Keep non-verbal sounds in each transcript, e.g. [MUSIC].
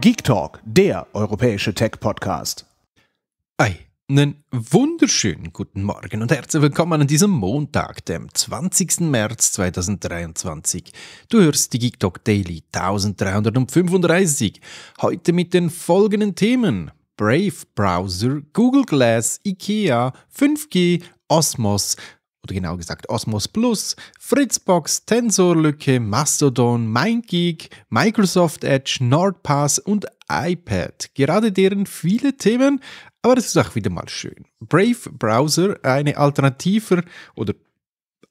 Geek Talk, der europäische Tech-Podcast. Ei, einen wunderschönen guten Morgen und herzlich willkommen an diesem Montag, dem 20. März 2023. Du hörst die Geek Talk Daily 1335. Heute mit den folgenden Themen: Brave Browser, Google Glass, IKEA, 5G, Osmos, oder genau gesagt Osmos Plus, Fritzbox, Tensorlücke, Mastodon, MindGeek, Microsoft Edge, NordPass und iPad. Gerade deren viele Themen, aber das ist auch wieder mal schön. Brave Browser, eine alternativer oder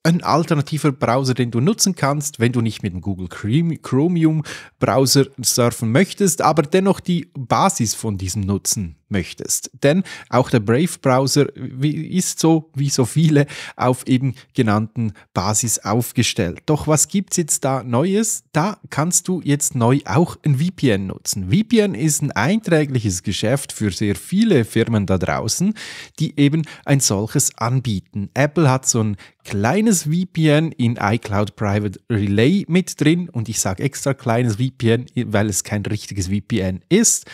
ein alternativer Browser, den du nutzen kannst, wenn du nicht mit dem Google Chromium Browser surfen möchtest, aber dennoch die Basis von diesem nutzen möchtest. Denn auch der Brave-Browser ist so wie so viele auf eben genannten Basis aufgestellt. Doch was gibt es jetzt da Neues? Da kannst du jetzt neu auch ein VPN nutzen. VPN ist ein einträgliches Geschäft für sehr viele Firmen da draußen, die eben ein solches anbieten. Apple hat so ein kleines VPN in iCloud Private Relay mit drin und ich sage extra kleines VPN, weil es kein richtiges VPN ist.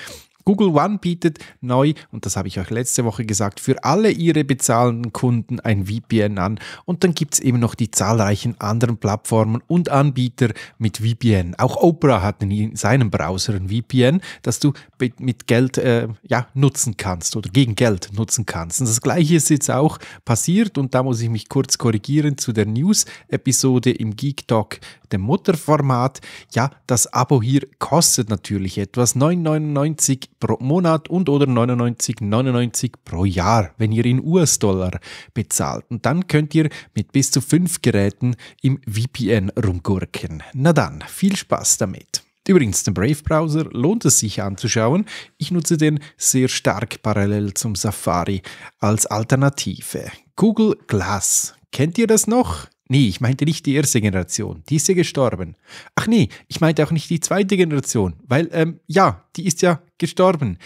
Google One bietet neu, und das habe ich euch letzte Woche gesagt, für alle ihre bezahlenden Kunden ein VPN an. Und dann gibt es eben noch die zahlreichen anderen Plattformen und Anbieter mit VPN. Auch Opera hat in seinem Browser ein VPN, das du mit Geld äh, ja, nutzen kannst oder gegen Geld nutzen kannst. Und das gleiche ist jetzt auch passiert und da muss ich mich kurz korrigieren zu der News-Episode im Geek Talk, dem Mutterformat. Ja, das Abo hier kostet natürlich etwas. 9,99 pro Monat und oder 99,99 pro Jahr, wenn ihr in US-Dollar bezahlt. Und dann könnt ihr mit bis zu fünf Geräten im VPN rumgurken. Na dann, viel Spaß damit. Übrigens, den Brave Browser lohnt es sich anzuschauen. Ich nutze den sehr stark parallel zum Safari als Alternative. Google Glass. Kennt ihr das noch? Nee, ich meinte nicht die erste Generation. Die ist ja gestorben. Ach nee, ich meinte auch nicht die zweite Generation, weil, ähm, ja, die ist ja gestorben.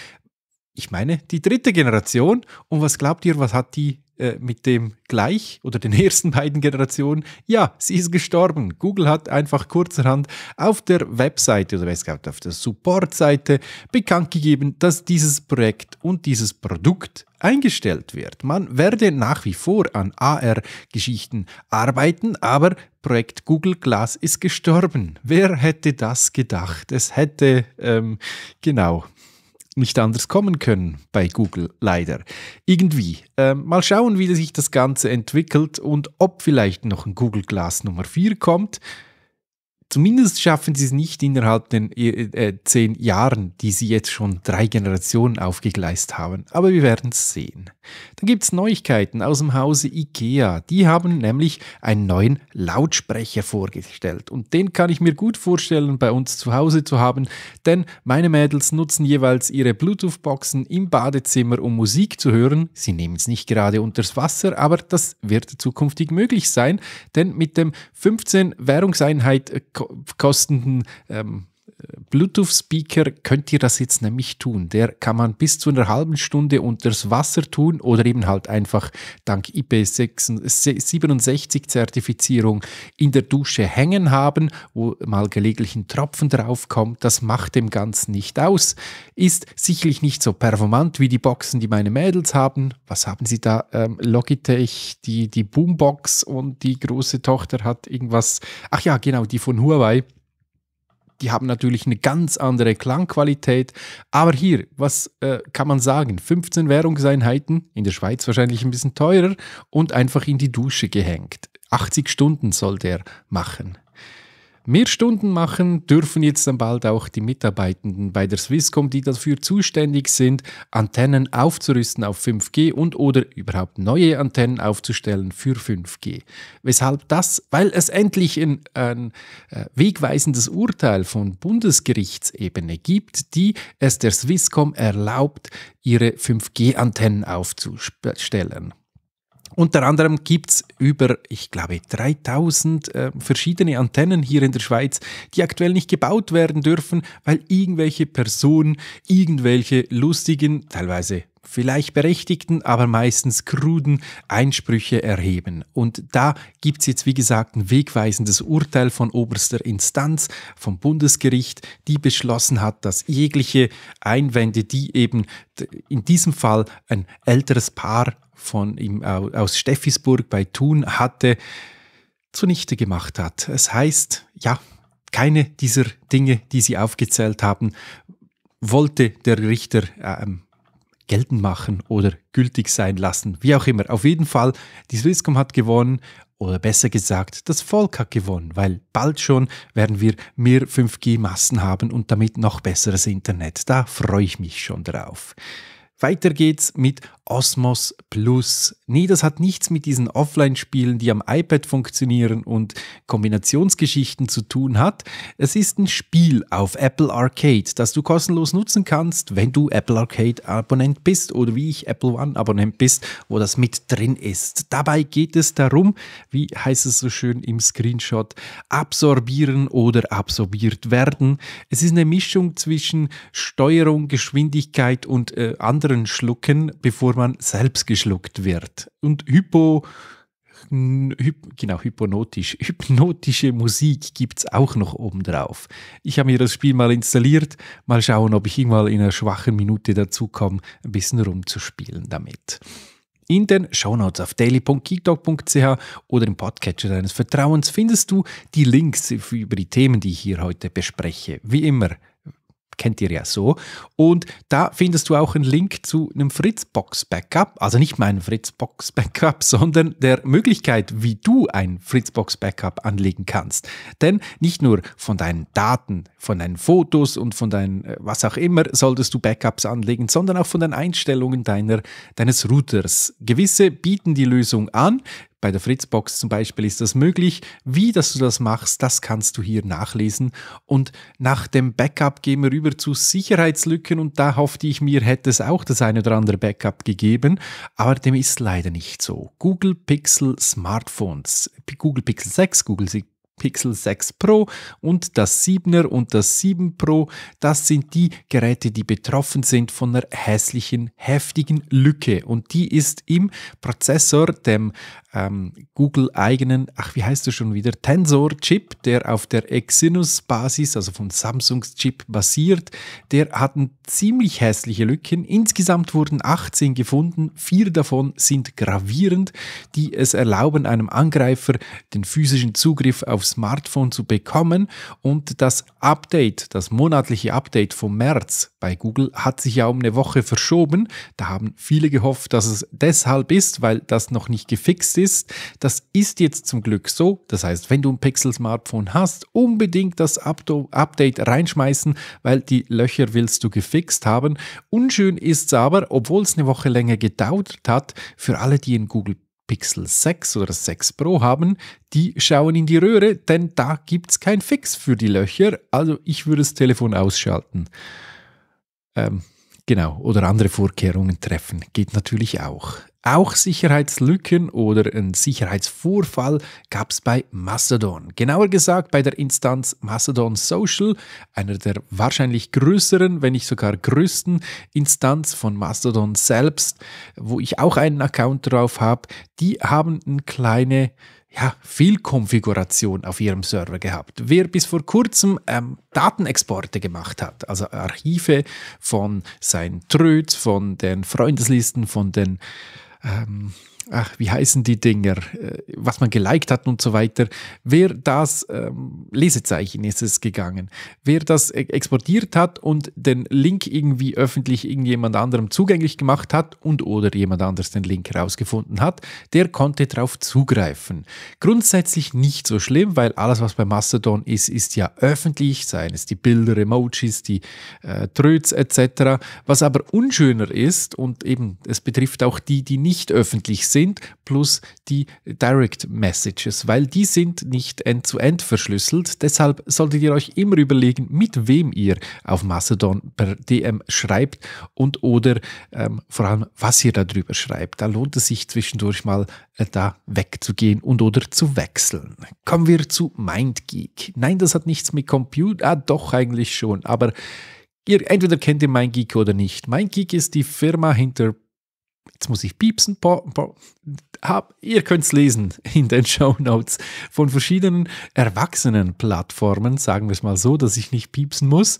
Ich meine die dritte Generation. Und was glaubt ihr, was hat die äh, mit dem gleich oder den [LAUGHS] ersten beiden Generationen, ja, sie ist gestorben. Google hat einfach kurzerhand auf der Webseite oder besser gesagt auf der Supportseite bekannt gegeben, dass dieses Projekt und dieses Produkt eingestellt wird. Man werde nach wie vor an AR-Geschichten arbeiten, aber Projekt Google Glass ist gestorben. Wer hätte das gedacht? Es hätte, ähm, genau, nicht anders kommen können bei Google, leider. Irgendwie. Äh, mal schauen, wie sich das Ganze entwickelt und ob vielleicht noch ein Google Glass Nummer 4 kommt. Zumindest schaffen sie es nicht innerhalb den äh, äh, zehn Jahren, die sie jetzt schon drei Generationen aufgegleist haben. Aber wir werden es sehen. Dann gibt es Neuigkeiten aus dem Hause IKEA. Die haben nämlich einen neuen Lautsprecher vorgestellt. Und den kann ich mir gut vorstellen, bei uns zu Hause zu haben, denn meine Mädels nutzen jeweils ihre Bluetooth-Boxen im Badezimmer, um Musik zu hören. Sie nehmen es nicht gerade unters Wasser, aber das wird zukünftig möglich sein, denn mit dem 15 Währungseinheit äh, kostenden ähm, Bluetooth-Speaker könnt ihr das jetzt nämlich tun. Der kann man bis zu einer halben Stunde unters Wasser tun oder eben halt einfach dank IP67-Zertifizierung in der Dusche hängen haben, wo mal gelegentlich ein Tropfen drauf kommt. Das macht dem Ganzen nicht aus. Ist sicherlich nicht so performant wie die Boxen, die meine Mädels haben. Was haben sie da? Ähm, Logitech, die, die Boombox und die große Tochter hat irgendwas. Ach ja, genau, die von Huawei. Die haben natürlich eine ganz andere Klangqualität. Aber hier, was äh, kann man sagen? 15 Währungseinheiten, in der Schweiz wahrscheinlich ein bisschen teurer und einfach in die Dusche gehängt. 80 Stunden soll der machen. Mehr Stunden machen dürfen jetzt dann bald auch die Mitarbeitenden bei der Swisscom, die dafür zuständig sind, Antennen aufzurüsten auf 5G und oder überhaupt neue Antennen aufzustellen für 5G. Weshalb das? Weil es endlich ein, ein äh, wegweisendes Urteil von Bundesgerichtsebene gibt, die es der Swisscom erlaubt, ihre 5G-Antennen aufzustellen. Unter anderem gibt es über, ich glaube, 3000 äh, verschiedene Antennen hier in der Schweiz, die aktuell nicht gebaut werden dürfen, weil irgendwelche Personen irgendwelche lustigen, teilweise vielleicht berechtigten, aber meistens kruden Einsprüche erheben. Und da gibt es jetzt, wie gesagt, ein wegweisendes Urteil von oberster Instanz, vom Bundesgericht, die beschlossen hat, dass jegliche Einwände, die eben in diesem Fall ein älteres Paar von ihm aus Steffisburg bei Thun hatte, zunichte gemacht hat. Es heißt, ja, keine dieser Dinge, die sie aufgezählt haben, wollte der Richter ähm, geltend machen oder gültig sein lassen. Wie auch immer. Auf jeden Fall, die Swisscom hat gewonnen oder besser gesagt, das Volk hat gewonnen, weil bald schon werden wir mehr 5G-Massen haben und damit noch besseres Internet. Da freue ich mich schon drauf. Weiter geht's mit Osmos Plus. Nee, das hat nichts mit diesen Offline-Spielen, die am iPad funktionieren und Kombinationsgeschichten zu tun hat. Es ist ein Spiel auf Apple Arcade, das du kostenlos nutzen kannst, wenn du Apple Arcade-Abonnent bist oder wie ich Apple One-Abonnent bist, wo das mit drin ist. Dabei geht es darum, wie heißt es so schön im Screenshot, absorbieren oder absorbiert werden. Es ist eine Mischung zwischen Steuerung, Geschwindigkeit und äh, anderen Schlucken, bevor bevor man selbst geschluckt wird. Und Hypo, hyp, genau, hypnotisch, hypnotische Musik gibt es auch noch obendrauf. Ich habe mir das Spiel mal installiert, mal schauen, ob ich irgendwann in einer schwachen Minute dazu komme, ein bisschen rumzuspielen damit. In den Shownotes auf daily.geekdog.ch oder im Podcatcher deines Vertrauens findest du die Links über die Themen, die ich hier heute bespreche. Wie immer, kennt ihr ja so. Und da findest du auch einen Link zu einem Fritzbox Backup, also nicht meinem Fritzbox Backup, [LAUGHS] sondern der Möglichkeit, wie du ein Fritzbox Backup anlegen kannst. Denn nicht nur von deinen Daten, von deinen Fotos und von deinen äh, was auch immer solltest du Backups anlegen, sondern auch von den Einstellungen deiner, deines Routers. Gewisse bieten die Lösung an, bei der Fritzbox zum Beispiel ist das möglich. Wie dass du das machst, das kannst du hier nachlesen. Und nach dem Backup gehen wir rüber zu Sicherheitslücken und da hoffte ich mir, hätte es auch das eine oder andere Backup gegeben, aber dem ist leider nicht so. Google Pixel Smartphones, Google Pixel 6, Google Pixel 6 Pro und das 7er und das 7 Pro, das sind die Geräte, die betroffen sind von einer hässlichen, heftigen Lücke. Und die ist im Prozessor, dem ähm, Google-eigenen, ach, wie heißt das schon wieder, Tensor-Chip, der auf der Exynos-Basis, also von Samsungs Chip basiert, der hatten ziemlich hässliche Lücken. Insgesamt wurden 18 gefunden, vier davon sind gravierend, die es erlauben, einem Angreifer den physischen Zugriff auf Smartphone zu bekommen und das Update, das monatliche Update vom März bei Google hat sich ja um eine Woche verschoben. Da haben viele gehofft, dass es deshalb ist, weil das noch nicht gefixt ist. Das ist jetzt zum Glück so. Das heißt, wenn du ein Pixel-Smartphone hast, unbedingt das Update reinschmeißen, weil die Löcher willst du gefixt haben. Unschön ist es aber, obwohl es eine Woche länger gedauert hat, für alle, die in Google Pixel 6 oder 6 Pro haben, die schauen in die Röhre, denn da gibt es kein Fix für die Löcher. Also ich würde das Telefon ausschalten. Ähm, genau, oder andere Vorkehrungen treffen, geht natürlich auch. Auch Sicherheitslücken oder ein Sicherheitsvorfall gab es bei Mastodon. Genauer gesagt bei der Instanz Mastodon Social, einer der wahrscheinlich größeren, wenn nicht sogar größten Instanz von Mastodon selbst, wo ich auch einen Account drauf habe. Die haben eine kleine ja, viel Konfiguration auf ihrem Server gehabt. Wer bis vor kurzem ähm, Datenexporte gemacht hat, also Archive von seinen Tröds, von den Freundeslisten, von den ähm, ach, wie heißen die Dinger, äh, was man geliked hat und so weiter, wer das, ähm, Lesezeichen ist es gegangen, wer das äh, exportiert hat und den Link irgendwie öffentlich irgendjemand anderem zugänglich gemacht hat und oder jemand anders den Link herausgefunden hat, der konnte darauf zugreifen. Grundsätzlich nicht so schlimm, weil alles, was bei Mastodon ist, ist ja öffentlich, seien es die Bilder, Emojis, die äh, Tröts etc. Was aber unschöner ist und eben, es betrifft auch die, die nicht öffentlich sind, sind, plus die Direct Messages, weil die sind nicht end-zu-end -End verschlüsselt. Deshalb solltet ihr euch immer überlegen, mit wem ihr auf Mastodon per DM schreibt und oder ähm, vor allem, was ihr darüber schreibt. Da lohnt es sich zwischendurch mal äh, da wegzugehen und oder zu wechseln. Kommen wir zu MindGeek. Nein, das hat nichts mit Computer, ah doch eigentlich schon, aber Ihr entweder kennt ihr MindGeek oder nicht. MindGeek ist die Firma hinter jetzt muss ich piepsen, bo, bo, hab, ihr könnt es lesen in den Show Notes von verschiedenen Erwachsenenplattformen, sagen wir es mal so, dass ich nicht piepsen muss.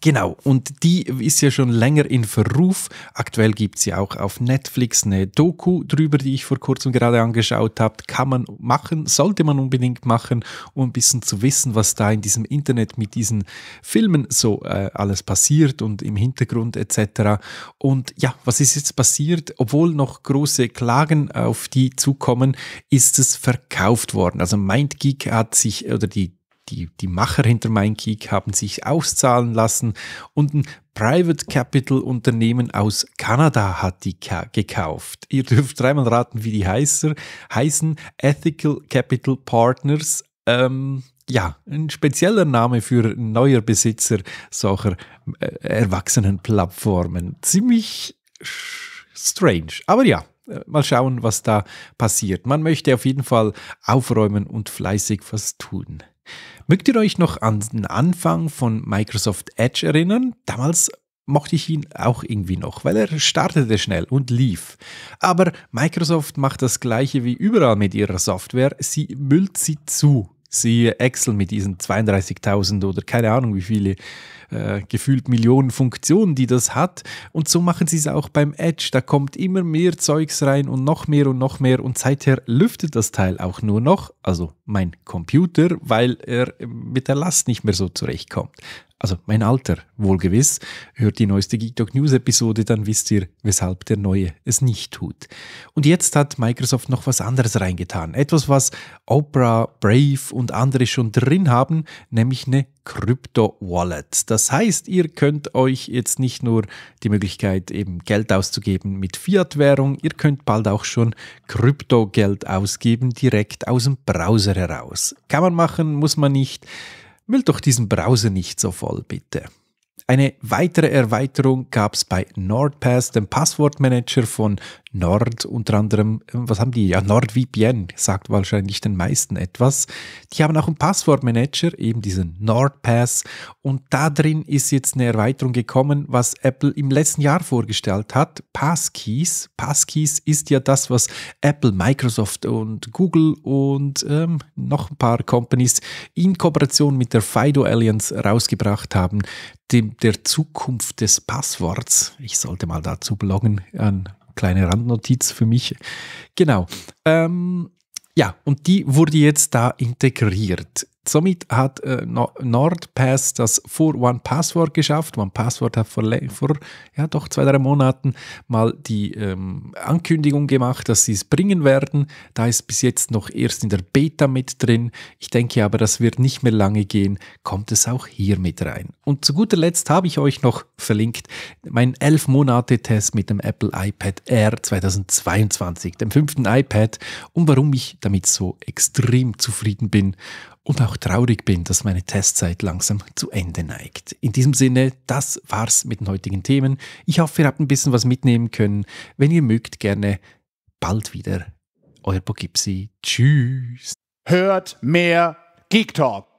Genau, und die ist ja schon länger in Verruf. Aktuell gibt es ja auch auf Netflix eine Doku drüber, die ich vor kurzem gerade angeschaut habe. Kann man machen, sollte man unbedingt machen, um ein bisschen zu wissen, was da in diesem Internet mit diesen Filmen so äh, alles passiert und im Hintergrund etc. Und ja, was ist jetzt passiert? Obwohl noch große Klagen auf die zukommen, ist es verkauft worden. Also MindGeek hat sich, oder die die, die Macher hinter MindGeek haben sich auszahlen lassen und ein Private Capital Unternehmen aus Kanada hat die ka gekauft. Ihr dürft dreimal raten, wie die heißen. Heißen Ethical Capital Partners. Ähm, ja, ein spezieller Name für neuer Besitzer solcher äh, erwachsenen Ziemlich strange. Aber ja, äh, mal schauen, was da passiert. Man möchte auf jeden Fall aufräumen und fleißig was tun. Mögt ihr euch noch an den Anfang von Microsoft Edge erinnern? Damals mochte ich ihn auch irgendwie noch, weil er startete schnell und lief. Aber Microsoft macht das gleiche wie überall mit ihrer Software, sie müllt sie zu sehe Excel mit diesen 32.000 oder keine Ahnung wie viele äh, gefühlt Millionen Funktionen, die das hat. Und so machen sie es auch beim Edge. Da kommt immer mehr Zeugs rein und noch mehr und noch mehr. Und seither lüftet das Teil auch nur noch, also mein Computer, weil er mit der Last nicht mehr so zurechtkommt also mein Alter, wohl gewiss, hört die neueste Geek Talk News Episode, dann wisst ihr, weshalb der Neue es nicht tut. Und jetzt hat Microsoft noch was anderes reingetan. Etwas, was Opera, Brave und andere schon drin haben, nämlich eine Crypto wallet Das heißt, ihr könnt euch jetzt nicht nur die Möglichkeit, eben Geld auszugeben mit Fiat-Währung, ihr könnt bald auch schon Krypto-Geld ausgeben, direkt aus dem Browser heraus. Kann man machen, muss man nicht. Müllt doch diesen Browser nicht so voll, bitte. Eine weitere Erweiterung gab es bei NordPass, dem Passwortmanager von Nord unter anderem, ähm, was haben die? Ja, NordVPN sagt wahrscheinlich den meisten etwas. Die haben auch einen Passwortmanager, eben diesen NordPass. Und da drin ist jetzt eine Erweiterung gekommen, was Apple im letzten Jahr vorgestellt hat. Passkeys. Passkeys ist ja das, was Apple, Microsoft und Google und ähm, noch ein paar Companies in Kooperation mit der FIDO Alliance rausgebracht haben. Dem, der Zukunft des Passworts. Ich sollte mal dazu bloggen an kleine Randnotiz für mich. Genau. Ähm, ja, und die wurde jetzt da integriert. Somit hat äh, NordPass das vor OnePassword geschafft. One OnePassword hat vor, vor ja, doch zwei, drei Monaten mal die ähm, Ankündigung gemacht, dass sie es bringen werden. Da ist bis jetzt noch erst in der Beta mit drin. Ich denke aber, das wird nicht mehr lange gehen. Kommt es auch hier mit rein. Und zu guter Letzt habe ich euch noch verlinkt meinen 11 Monate Test mit dem Apple iPad Air 2022, dem fünften iPad und warum ich damit so extrem zufrieden bin und auch traurig bin, dass meine Testzeit langsam zu Ende neigt. In diesem Sinne, das war's mit den heutigen Themen. Ich hoffe, ihr habt ein bisschen was mitnehmen können. Wenn ihr mögt, gerne bald wieder. Euer Bogipsi. Tschüss. Hört mehr Geek Talk.